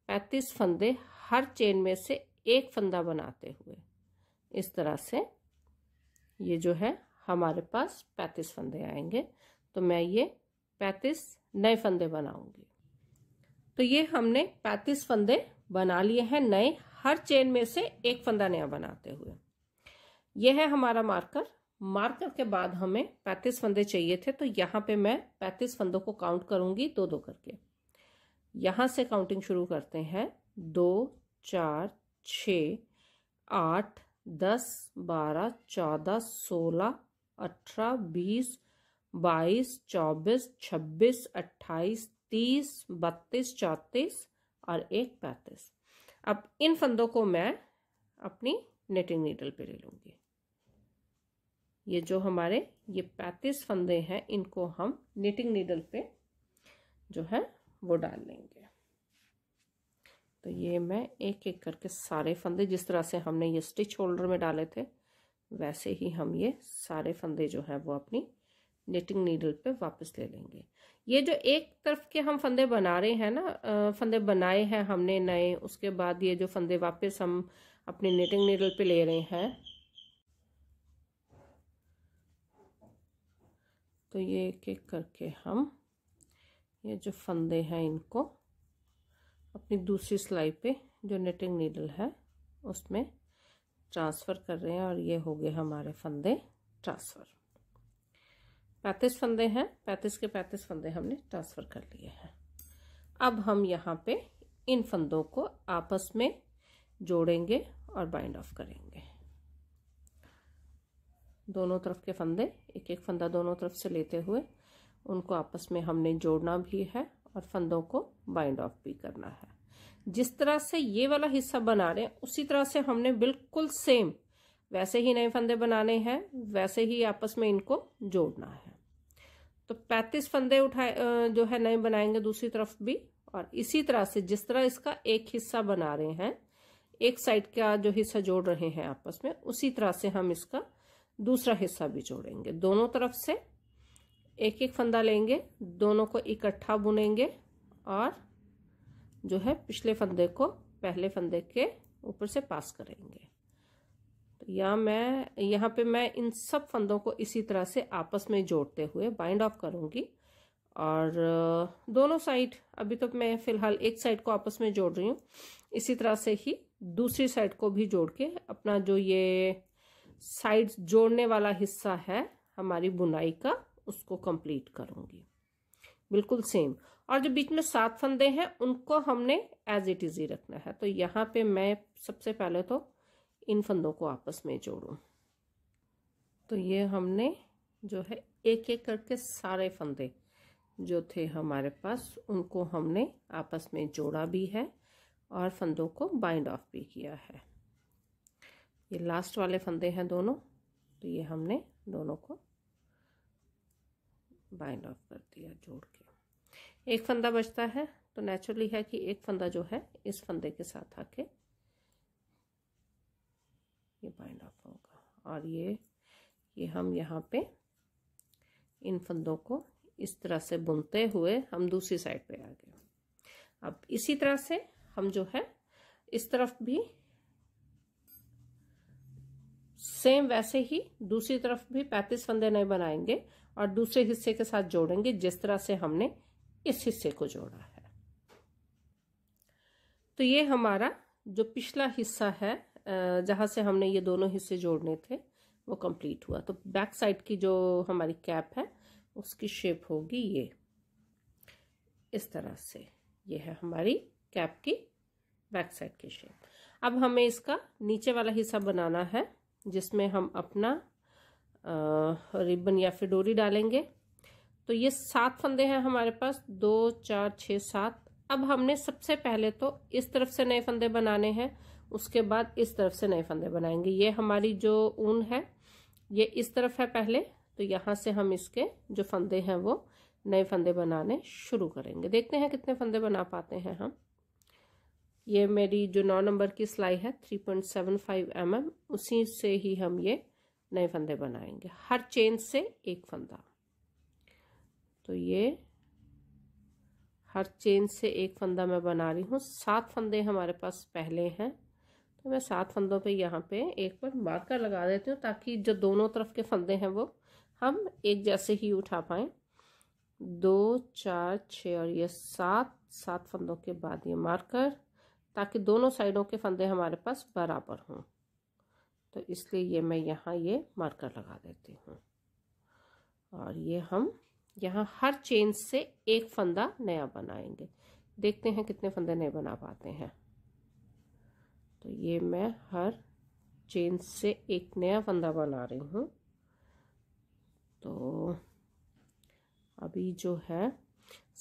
पैंतीस फंदे हर चेन में से एक फंदा बनाते हुए इस तरह से ये जो है हमारे पास पैंतीस फंदे आएंगे तो मैं ये पैंतीस नए फंदे बनाऊंगी तो ये हमने पैंतीस फंदे बना लिए हैं नए हर चेन में से एक फंदा नया बनाते हुए यह है हमारा मार्कर मार्कर के बाद हमें पैंतीस फंदे चाहिए थे तो यहाँ पे मैं पैंतीस फंदों को काउंट करूंगी दो दो करके यहाँ से काउंटिंग शुरू करते हैं दो चार छ आठ दस बारह चौदह सोलह अठारह बीस बाईस चौबीस छब्बीस अट्ठाईस तीस बत्तीस चौंतीस और एक पैंतीस अब इन फंदों को मैं अपनी नेटिंग नीडल पे ले लूँगी ये जो हमारे ये पैंतीस फंदे हैं इनको हम नेटिंग नीडल पे जो है वो डाल लेंगे तो ये मैं एक एक करके सारे फंदे जिस तरह से हमने ये स्टिच होल्डर में डाले थे वैसे ही हम ये सारे फंदे जो हैं वो अपनी निटिंग नीडल पे वापस ले लेंगे ये जो एक तरफ के हम फंदे बना रहे हैं ना फंदे बनाए हैं हमने नए उसके बाद ये जो फंदे वापस हम अपनी निटिंग नीडल पे ले रहे हैं तो ये एक एक करके हम ये जो फंदे हैं इनको अपनी दूसरी सिलाई पे जो नेटिंग नीडल है उसमें ट्रांसफ़र कर रहे हैं और ये हो गए हमारे फंदे ट्रांसफ़र पैंतीस फंदे हैं पैंतीस के पैंतीस फंदे हमने ट्रांसफ़र कर लिए हैं अब हम यहाँ पे इन फंदों को आपस में जोड़ेंगे और बाइंड ऑफ करेंगे दोनों तरफ के फंदे एक एक फंदा दोनों तरफ से लेते हुए उनको आपस में हमने जोड़ना भी है और फंदों को बाइंड ऑफ भी करना है जिस तरह से ये वाला हिस्सा बना रहे हैं उसी तरह से हमने बिल्कुल सेम वैसे ही नए फंदे बनाने हैं वैसे ही आपस में इनको जोड़ना है तो 35 फंदे उठाए जो है नए बनाएंगे दूसरी तरफ भी और इसी तरह से जिस तरह इसका एक हिस्सा बना रहे हैं एक साइड का जो हिस्सा जोड़ रहे हैं आपस में उसी तरह से हम इसका दूसरा हिस्सा भी जोड़ेंगे दोनों तरफ से एक एक फंदा लेंगे दोनों को इकट्ठा बुनेंगे और जो है पिछले फंदे को पहले फंदे के ऊपर से पास करेंगे तो यहाँ मैं यहाँ पे मैं इन सब फंदों को इसी तरह से आपस में जोड़ते हुए बाइंड ऑफ करूँगी और दोनों साइड अभी तो मैं फ़िलहाल एक साइड को आपस में जोड़ रही हूँ इसी तरह से ही दूसरी साइड को भी जोड़ के अपना जो ये साइड जोड़ने वाला हिस्सा है हमारी बुनाई का उसको कंप्लीट करूँगी बिल्कुल सेम और जो बीच में सात फंदे हैं उनको हमने एज इट इज़ ही रखना है तो यहाँ पे मैं सबसे पहले तो इन फंदों को आपस में जोड़ूँ तो ये हमने जो है एक एक करके सारे फंदे जो थे हमारे पास उनको हमने आपस में जोड़ा भी है और फंदों को बाइंड ऑफ भी किया है ये लास्ट वाले फंदे हैं दोनों तो ये हमने दोनों को बाइंड ऑफ कर दिया जोड़ के एक फंदा बचता है तो नेचुरली है कि एक फंदा जो है इस फंदे के साथ आके ये बाइंड ऑफ होगा और ये ये हम यहाँ पे इन फंदों को इस तरह से बुनते हुए हम दूसरी साइड पे आ गए अब इसी तरह से हम जो है इस तरफ भी सेम वैसे ही दूसरी तरफ भी पैंतीस फंदे नए बनाएंगे और दूसरे हिस्से के साथ जोड़ेंगे जिस तरह से हमने इस हिस्से को जोड़ा है तो ये हमारा जो पिछला हिस्सा है जहाँ से हमने ये दोनों हिस्से जोड़ने थे वो कंप्लीट हुआ तो बैक साइड की जो हमारी कैप है उसकी शेप होगी ये इस तरह से ये है हमारी कैप की बैक साइड की शेप अब हमें इसका नीचे वाला हिस्सा बनाना है जिसमें हम अपना रिबन या फिर डोरी डालेंगे तो ये सात फंदे हैं हमारे पास दो चार छः सात अब हमने सबसे पहले तो इस तरफ से नए फंदे बनाने हैं उसके बाद इस तरफ से नए फंदे बनाएंगे ये हमारी जो ऊन है ये इस तरफ है पहले तो यहाँ से हम इसके जो फंदे हैं वो नए फंदे बनाने शुरू करेंगे देखते हैं कितने फंदे बना पाते हैं हम ये मेरी जो नौ नंबर की सिलाई है three point seven five M M उसी से ही हम ये नए फंदे बनाएंगे हर चेन से एक फंदा तो ये हर चेन से एक फंदा मैं बना रही हूँ सात फंदे हमारे पास पहले हैं तो मैं सात फंदों पे यहाँ पे एक बार मार्कर लगा देती हूँ ताकि जो दोनों तरफ के फंदे हैं वो हम एक जैसे ही उठा पाएँ दो चार छः और ये सात सात फंदों के बाद ये मार्कर ताकि दोनों साइडों के फंदे हमारे पास बराबर हों तो इसलिए ये मैं यहाँ ये मार्कर लगा देती हूँ और ये हम यहाँ हर चेन से एक फंदा नया बनाएंगे देखते हैं कितने फंदे नए बना पाते हैं तो ये मैं हर चेन से एक नया फंदा बना रही हूँ तो अभी जो है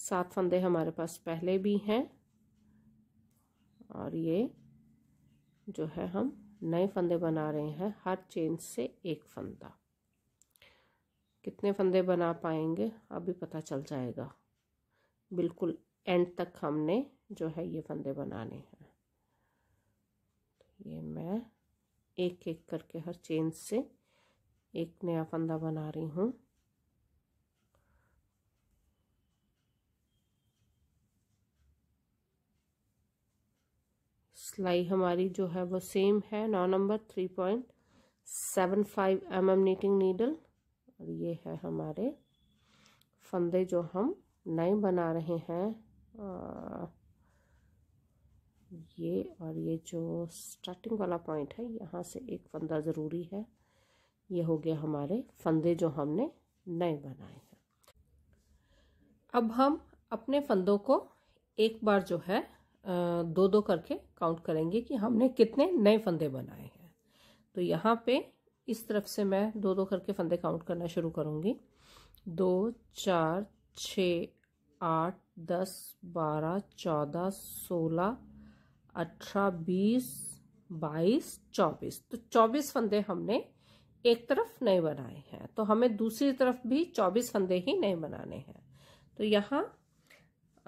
सात फंदे हमारे पास पहले भी हैं और ये जो है हम नए फंदे बना रहे हैं हर चेन से एक फंदा कितने फंदे बना पाएंगे अभी पता चल जाएगा बिल्कुल एंड तक हमने जो है ये फंदे बनाने हैं तो ये मैं एक एक करके हर चेन से एक नया फंदा बना रही हूँ सिलाई हमारी जो है वो सेम है नौ number three point seven five M M knitting needle और ये है हमारे फंदे जो हम नए बना रहे हैं ये और ये जो स्टार्टिंग वाला पॉइंट है यहाँ से एक फंदा ज़रूरी है ये हो गया हमारे फंदे जो हमने नए बनाए हैं अब हम अपने फंदों को एक बार जो है दो दो करके काउंट करेंगे कि हमने कितने नए फंदे बनाए हैं तो यहाँ पे इस तरफ से मैं दो दो करके फंदे काउंट करना शुरू करूँगी दो चार छ आठ दस बारह चौदह सोलह अठारह बीस बाईस चौबीस तो चौबीस फंदे हमने एक तरफ नए बनाए हैं तो हमें दूसरी तरफ भी चौबीस फंदे ही नए बनाने हैं तो यहाँ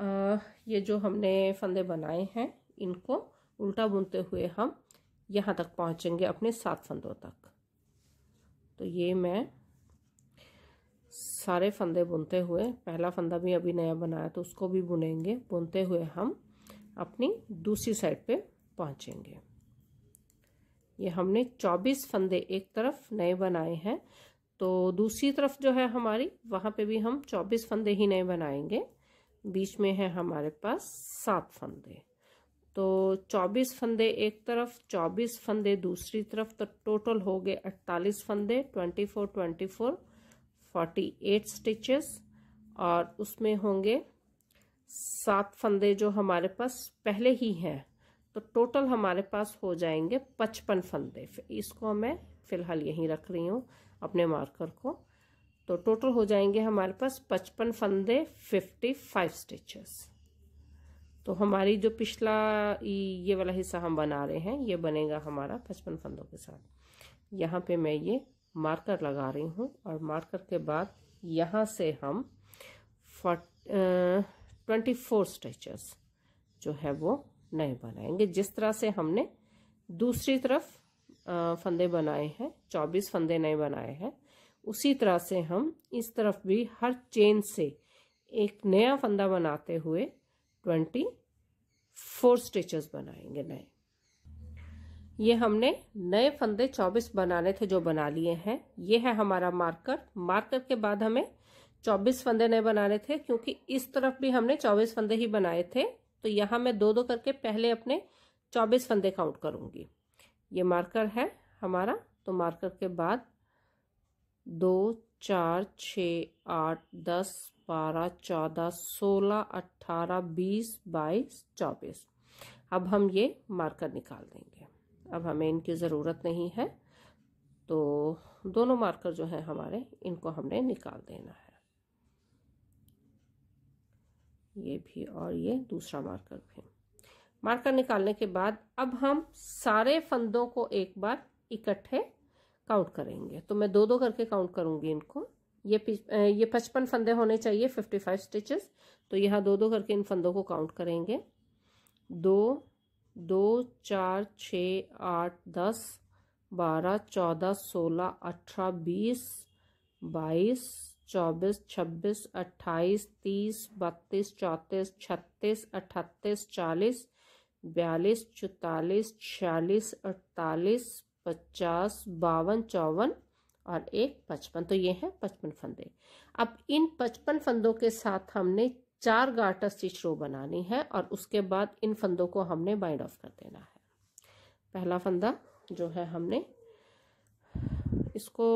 आ, ये जो हमने फंदे बनाए हैं इनको उल्टा बुनते हुए हम यहाँ तक पहुँचेंगे अपने सात फंदों तक तो ये मैं सारे फंदे बुनते हुए पहला फंदा भी अभी नया बनाया तो उसको भी बुनेंगे बुनते हुए हम अपनी दूसरी साइड पे पहुँचेंगे ये हमने 24 फंदे एक तरफ नए बनाए हैं तो दूसरी तरफ जो है हमारी वहाँ पे भी हम 24 फंदे ही नए बनाएंगे बीच में है हमारे पास सात फंदे तो चौबीस फंदे एक तरफ चौबीस फंदे दूसरी तरफ तो टोटल हो गए अट्ठालीस फंदे twenty twenty four four forty eight stitches और उसमें होंगे सात फंदे जो हमारे पास पहले ही हैं तो टोटल हमारे पास हो जाएंगे पचपन फंदे इसको मैं फ़िलहाल यहीं रख रही हूँ अपने मार्कर को तो टोटल हो जाएंगे हमारे पास पचपन फंदे फिफ्टी फाइव स्टिचेस तो हमारी जो पिछला ये वाला हिस्सा हम बना रहे हैं ये बनेगा हमारा पचपन फंदों के साथ यहाँ पे मैं ये मार्कर लगा रही हूँ और मार्कर के बाद यहाँ से हम ट्वेंटी फोर स्टिचेस जो है वो नए बनाएंगे जिस तरह से हमने दूसरी तरफ आ, फंदे बनाए हैं चौबीस फंदे नए बनाए हैं उसी तरह से हम इस तरफ भी हर चेन से एक नया फंदा बनाते हुए ट्वेंटी फोर स्टिचेस बनाएंगे नए ये हमने नए फंदे चौबीस बनाने थे जो बना लिए हैं ये है हमारा मार्कर मार्कर के बाद हमें चौबीस फंदे नए बनाने थे क्योंकि इस तरफ भी हमने चौबीस फंदे ही बनाए थे तो यहाँ मैं दो दो करके पहले अपने चौबीस फंदे काउंट करूंगी ये मार्कर है हमारा तो मार्कर के बाद दो चार छ आठ दस बारह चौदह सोलह अट्ठारह बीस बाईस चौबीस अब हम ये मार्कर निकाल देंगे अब हमें इनकी ज़रूरत नहीं है तो दोनों मार्कर जो हैं हमारे इनको हमने निकाल देना है ये भी और ये दूसरा मार्कर भी मार्कर निकालने के बाद अब हम सारे फंदों को एक बार इकट्ठे काउंट करेंगे तो मैं दो दो करके काउंट करूँगी इनको ये ये पचपन फंदे होने चाहिए फिफ्टी फाइव स्टिचेस तो यहाँ दो दो करके इन फंदों को काउंट करेंगे दो दो चार छ आठ दस बारह चौदह सोलह अठारह बीस बाईस चौबीस छब्बीस अट्ठाईस तीस बत्तीस चौंतीस छत्तीस अठतीस चालीस बयालीस चौतालीस छियालीस अड़तालीस पचास बावन चौवन और एक पचपन तो ये है पचपन फंदे अब इन पचपन फंदों के साथ हमने चार गार्टर स्टिच रो बनानी है और उसके बाद इन फंदों को हमने बाइंड ऑफ कर देना है पहला फंदा जो है हमने इसको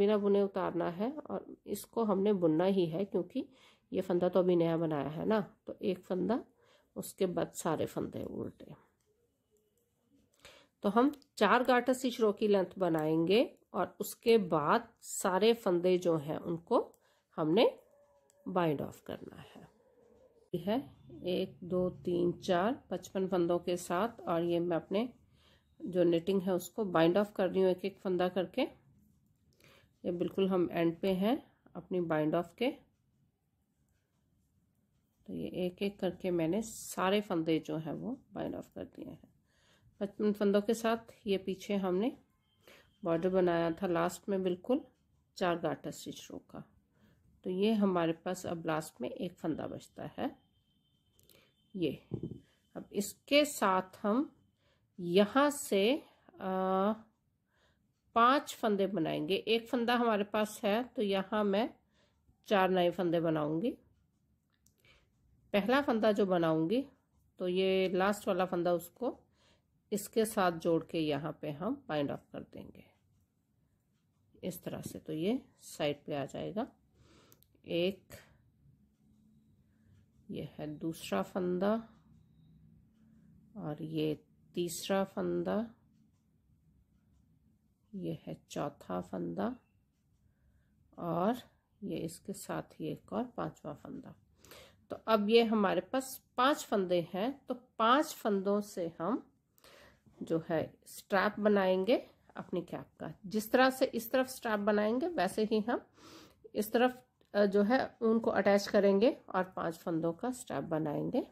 बिना बुने उतारना है और इसको हमने बुनना ही है क्योंकि ये फंदा तो अभी नया बनाया है ना तो एक फंदा उसके बाद सारे फंदे उल्टे तो हम चार गाठा स्टिच रो की लेंथ बनाएंगे और उसके बाद सारे फंदे जो हैं उनको हमने बाइंड ऑफ करना है है एक दो तीन चार पचपन फंदों के साथ और ये मैं अपने जो नेटिंग है उसको बाइंड ऑफ कर रही हूँ एक एक फंदा करके ये बिल्कुल हम एंड पे हैं अपनी बाइंड ऑफ के तो ये एक एक करके मैंने सारे फंदे जो हैं वो बाइंड ऑफ कर दिए हैं पचपन फंदों के साथ ये पीछे हमने बॉर्डर बनाया था लास्ट में बिल्कुल चार गाटा स्टिच रो का तो ये हमारे पास अब लास्ट में एक फंदा बचता है ये अब इसके साथ हम यहाँ से आ, पांच फंदे बनाएंगे एक फंदा हमारे पास है तो यहाँ मैं चार नए फंदे बनाऊंगी पहला फंदा जो बनाऊंगी तो ये लास्ट वाला फंदा उसको इसके साथ जोड़ के यहाँ पे हम बाइंड ऑफ कर देंगे इस तरह से तो ये साइड पे आ जाएगा एक ये है दूसरा फंदा और ये तीसरा फंदा ये है चौथा फंदा और ये इसके साथ ही एक और पांचवा फंदा तो अब ये हमारे पास पांच फंदे हैं तो पांच फंदों से हम जो है स्ट्रैप बनाएंगे अपनी कैप का जिस तरह से इस तरफ स्ट्रैप बनाएंगे वैसे ही हम इस तरफ जो है उनको अटैच करेंगे और पांच फंदों का स्ट्रैप बनाएंगे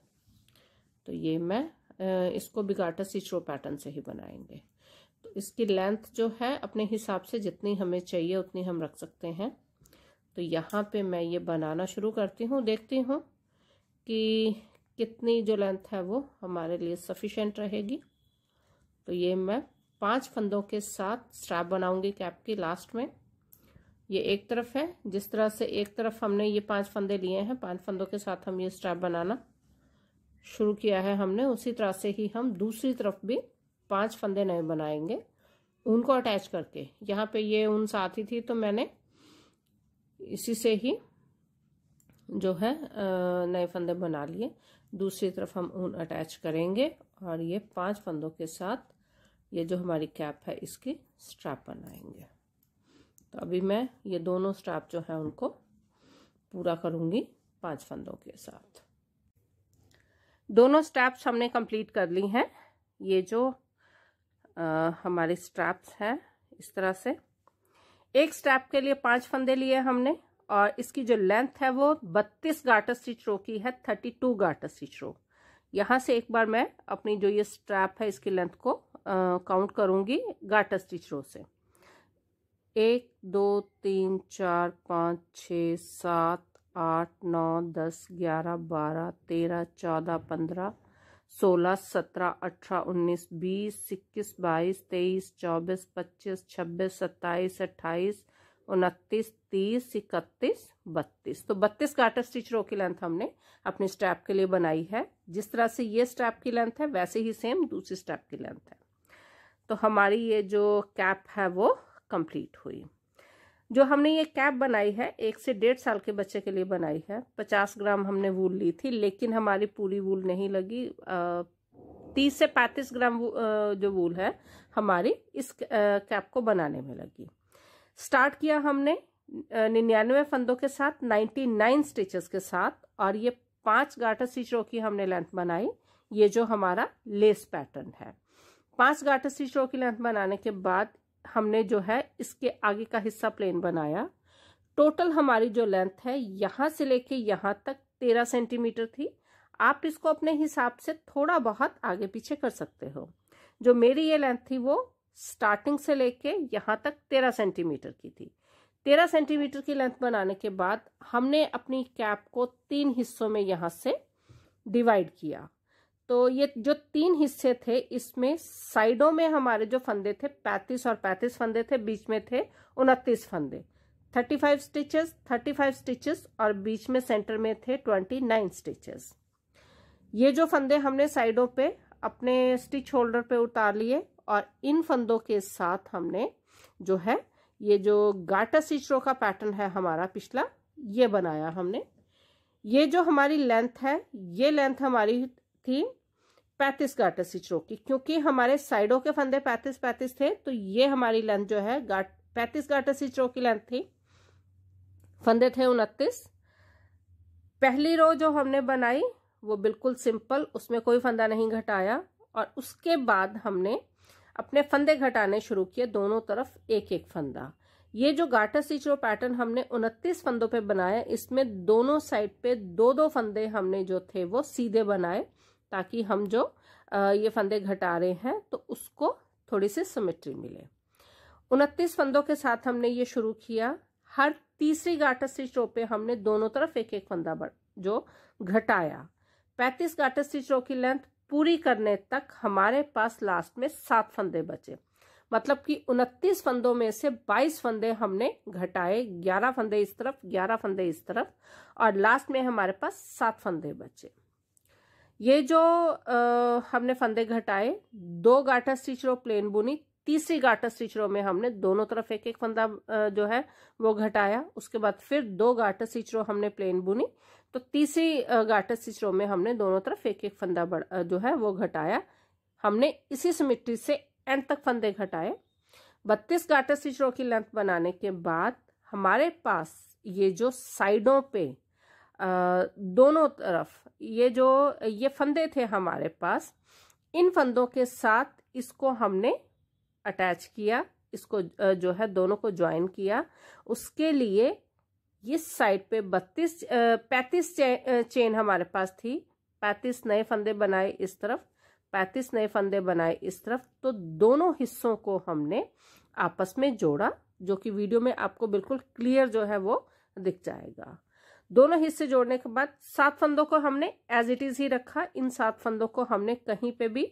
तो ये मैं इसको बिगाटा सीचरो पैटर्न से ही बनाएंगे तो इसकी लेंथ जो है अपने हिसाब से जितनी हमें चाहिए उतनी हम रख सकते हैं तो यहाँ पे मैं ये बनाना शुरू करती हूँ देखती हूँ कि कितनी जो लेंथ है वो हमारे लिए सफिशेंट रहेगी तो ये मैं पांच फंदों के साथ स्ट्रैप बनाऊंगी कैप की लास्ट में ये एक तरफ है जिस तरह से एक तरफ हमने ये पांच फंदे लिए हैं पांच फंदों के साथ हम ये स्ट्रैप बनाना शुरू किया है हमने उसी तरह से ही हम दूसरी तरफ भी पांच फंदे नए बनाएंगे उनको अटैच करके यहाँ पे ये उन ही थी तो मैंने इसी से ही जो है नए फंदे बना लिए दूसरी तरफ हम ऊन अटैच करेंगे और ये पांच फंदों के साथ ये जो हमारी कैप है इसके स्ट्रैप बनाएंगे तो अभी मैं ये दोनों स्ट्रैप जो है उनको पूरा करूँगी पांच फंदों के साथ दोनों स्ट्रैप्स हमने कंप्लीट कर ली हैं ये जो आ, स्ट्रैप्स हैं इस तरह से एक स्ट्रैप के लिए पांच फंदे लिए हमने और इसकी जो लेंथ है वो बत्तीस गाटर स्टिच रो की है thirty two garter stitch row यहाँ से एक बार मैं अपनी जो ये स्ट्रैप है इसकी लेंथ को काउंट करूँगी गाटा स्टिच रो से एक दो तीन चार पाँच छ सात आठ नौ दस ग्यारह बारह तेरह चौदह पंद्रह सोलह सत्रह अठारह उन्नीस बीस इक्कीस बाईस तेईस चौबीस पच्चीस छब्बीस सत्ताईस अट्ठाईस उनतीस तीस इकतीस बत्तीस तो बत्तीस गाटर स्टिच रो की लेंथ हमने अपने स्टैप के लिए बनाई है जिस तरह से ये स्टैप की लेंथ है वैसे ही सेम दूसरी स्टैप की लेंथ है तो हमारी ये जो कैप है वो कंप्लीट हुई जो हमने ये कैप बनाई है एक से डेढ़ साल के बच्चे के लिए बनाई है पचास ग्राम हमने वूल ली थी लेकिन हमारी पूरी वूल नहीं लगी तीस से पैंतीस ग्राम जो वूल है हमारी इस कैप को बनाने में लगी स्टार्ट किया हमने निन्यानवे फंदों के साथ नाइन्टी नाइन स्टिचेस के साथ और ये पांच गाटर स्टिच रो की हमने लेंथ बनाई ये जो हमारा लेस पैटर्न है पांच गाटर स्टिच रो की लेंथ बनाने के बाद हमने जो है इसके आगे का हिस्सा प्लेन बनाया टोटल हमारी जो लेंथ है यहाँ से लेके यहाँ तक तेरह सेंटीमीटर थी आप इसको अपने हिसाब से थोड़ा बहुत आगे पीछे कर सकते हो जो मेरी ये लेंथ थी वो स्टार्टिंग से लेके यहाँ तक तेरह सेंटीमीटर की थी तेरह सेंटीमीटर की लेंथ बनाने के बाद हमने अपनी कैप को तीन हिस्सों में यहाँ से डिवाइड किया तो ये जो तीन हिस्से थे इसमें साइडों में हमारे जो फंदे थे पैंतीस और पैंतीस फंदे थे बीच में थे उनतीस फंदे thirty five stitches thirty five stitches और बीच में सेंटर में थे ट्वेंटी नाइन स्टिचेस ये जो फंदे हमने साइडों पे अपने स्टिच होल्डर पे उतार लिए और इन फंदों के साथ हमने जो है ये जो गाटा सिचरो का पैटर्न है हमारा पिछला ये बनाया हमने ये जो हमारी लेंथ है ये लेंथ हमारी थी पैंतीस गाटा सिचरो की क्योंकि हमारे साइडों के फंदे पैंतीस पैंतीस थे तो ये हमारी लेंथ जो है गाट पैंतीस गाटा सिचरो की लेंथ थी फंदे थे उनतीस पहली रो जो हमने बनाई वो बिल्कुल सिंपल उसमें कोई फंदा नहीं घटाया और उसके बाद हमने अपने फंदे घटाने शुरू किए दोनों तरफ एक एक फंदा ये जो गाटा सिंच रो पैटर्न हमने 29 फंदों पे बनाया इसमें दोनों साइड पे दो दो फंदे हमने जो थे वो सीधे बनाए ताकि हम जो ये फंदे घटा रहे हैं तो उसको थोड़ी सी सिमेट्री मिले उनतीस फंदों के साथ हमने ये शुरू किया हर तीसरी गाटर स्टिच रो पे हमने दोनों तरफ एक एक फंदा जो घटाया पैंतीस गाटर स्टिच रो की लेंथ पूरी करने तक हमारे पास लास्ट में सात फंदे बचे मतलब कि उनतीस फंदों में से 22 फंदे हमने घटाए 11 फंदे इस तरफ 11 फंदे इस तरफ और लास्ट में हमारे पास सात फंदे बचे ये जो आ, हमने फंदे घटाए दो गाठा स्टिच रो प्लेन बुनी तीसरी गाठा स्टिच रो में हमने दोनों तरफ एक एक फंदा जो है वो घटाया उसके बाद फिर दो गाठा स्टिच रो हमने प्लेन बुनी तो तीसरी गाठा रो में हमने दोनों तरफ एक एक फंदा बढ़ जो है वो घटाया हमने इसी समिट्री से एंड तक फंदे घटाए बत्तीस गाठा सिचरों की लेंथ बनाने के बाद हमारे पास ये जो साइडों पे आ, दोनों तरफ ये जो ये फंदे थे हमारे पास इन फंदों के साथ इसको हमने अटैच किया इसको जो है दोनों को ज्वाइन किया उसके लिए इस साइड पे बत्तीस पैंतीस चे, चेन हमारे पास थी पैंतीस नए फंदे बनाए इस तरफ पैंतीस नए फंदे बनाए इस तरफ तो दोनों हिस्सों को हमने आपस में जोड़ा जो कि वीडियो में आपको बिल्कुल क्लियर जो है वो दिख जाएगा दोनों हिस्से जोड़ने के बाद सात फंदों को हमने एज इट इज ही रखा इन सात फंदों को हमने कहीं पे भी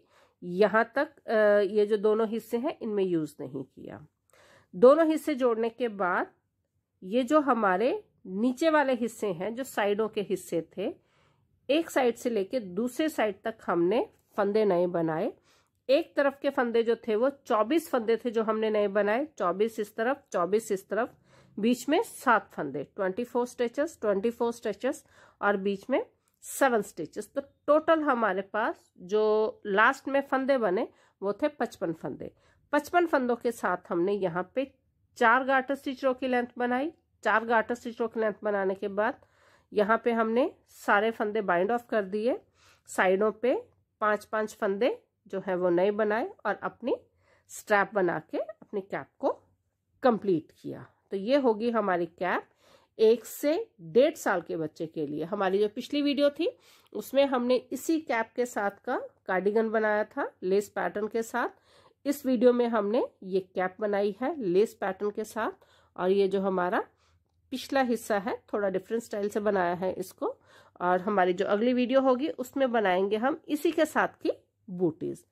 यहाँ तक ये जो दोनों हिस्से हैं इनमें यूज नहीं किया दोनों हिस्से जोड़ने के बाद ये जो हमारे नीचे वाले हिस्से हैं जो साइडों के हिस्से थे एक साइड से लेके दूसरे साइड तक हमने फंदे नए बनाए एक तरफ के फंदे जो थे वो 24 फंदे थे जो हमने नए बनाए 24 इस तरफ 24 इस तरफ बीच में सात फंदे 24 ट्वेंटी फोर स्टेचेस और बीच में सेवन स्टिचेस तो टोटल हमारे पास जो लास्ट में फंदे बने वो थे पचपन फंदे पचपन फंदों के साथ हमने यहाँ पे चार गार्टर स्टिचों की लेंथ बनाई चार गार्टर स्टिचों की लेंथ बनाने के बाद यहाँ पे हमने सारे फंदे बाइंड ऑफ कर दिए साइडों पे पांच पांच फंदे जो है वो नए बनाए और अपनी स्ट्रैप बना के अपनी कैप को कंप्लीट किया तो ये होगी हमारी कैप एक से डेढ़ साल के बच्चे के लिए हमारी जो पिछली वीडियो थी उसमें हमने इसी कैप के साथ का कार्डिगन बनाया था लेस पैटर्न के साथ इस वीडियो में हमने ये कैप बनाई है लेस पैटर्न के साथ और ये जो हमारा पिछला हिस्सा है थोड़ा डिफरेंट स्टाइल से बनाया है इसको और हमारी जो अगली वीडियो होगी उसमें बनाएंगे हम इसी के साथ की बूटीज़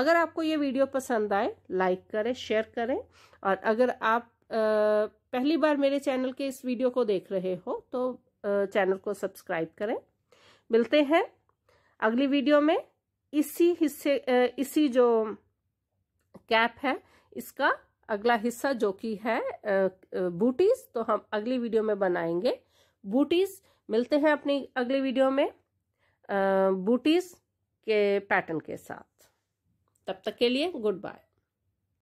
अगर आपको ये वीडियो पसंद आए लाइक करें शेयर करें और अगर आप पहली बार मेरे चैनल के इस वीडियो को देख रहे हो तो चैनल को सब्सक्राइब करें मिलते हैं अगली वीडियो में इसी हिस्से इसी जो कैप है इसका अगला हिस्सा जो कि है बूटीज तो हम अगली वीडियो में बनाएंगे बूटीज मिलते हैं अपनी अगली वीडियो में बूटीज के पैटर्न के साथ तब तक के लिए गुड बाय